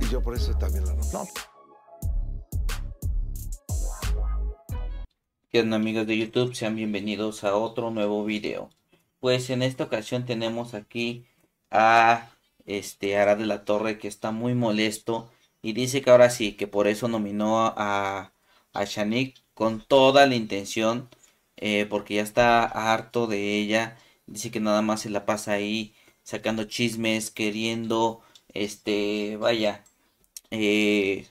Y yo por eso también la ¿Qué amigos de YouTube? Sean bienvenidos a otro nuevo video. Pues en esta ocasión tenemos aquí a este Ara de la Torre que está muy molesto y dice que ahora sí, que por eso nominó a, a Shanik con toda la intención eh, porque ya está harto de ella. Dice que nada más se la pasa ahí sacando chismes, queriendo este, vaya, eh,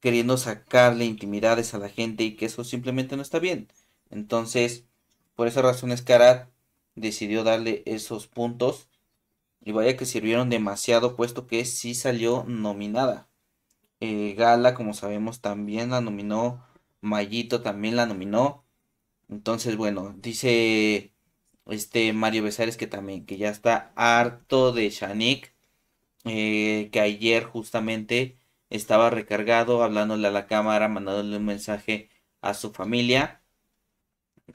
queriendo sacarle intimidades a la gente y que eso simplemente no está bien. Entonces, por esas razones Karat decidió darle esos puntos y vaya que sirvieron demasiado puesto que sí salió nominada. Eh, Gala, como sabemos, también la nominó, Mayito también la nominó. Entonces, bueno, dice este Mario Besares que también, que ya está harto de Shanik eh, que ayer justamente estaba recargado, hablándole a la cámara, mandándole un mensaje a su familia.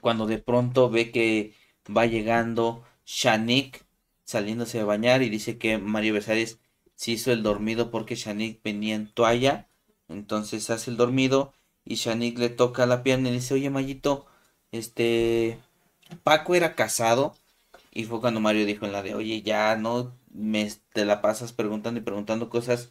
Cuando de pronto ve que va llegando Shanik saliéndose de bañar y dice que Mario Besares se hizo el dormido porque Shanik venía en toalla. Entonces hace el dormido y Shanik le toca la pierna y dice, oye Mayito, este, Paco era casado. Y fue cuando Mario dijo en la de, oye, ya no me te la pasas preguntando y preguntando cosas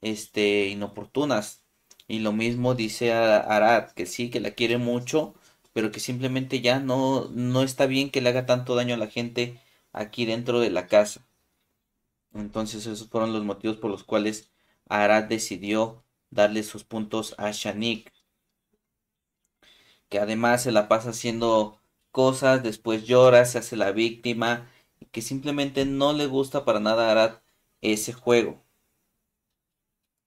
este, inoportunas. Y lo mismo dice a Arad, que sí, que la quiere mucho, pero que simplemente ya no, no está bien que le haga tanto daño a la gente aquí dentro de la casa. Entonces esos fueron los motivos por los cuales Arad decidió darle sus puntos a Shanik. Que además se la pasa haciendo cosas, después llora, se hace la víctima, y que simplemente no le gusta para nada a ese juego.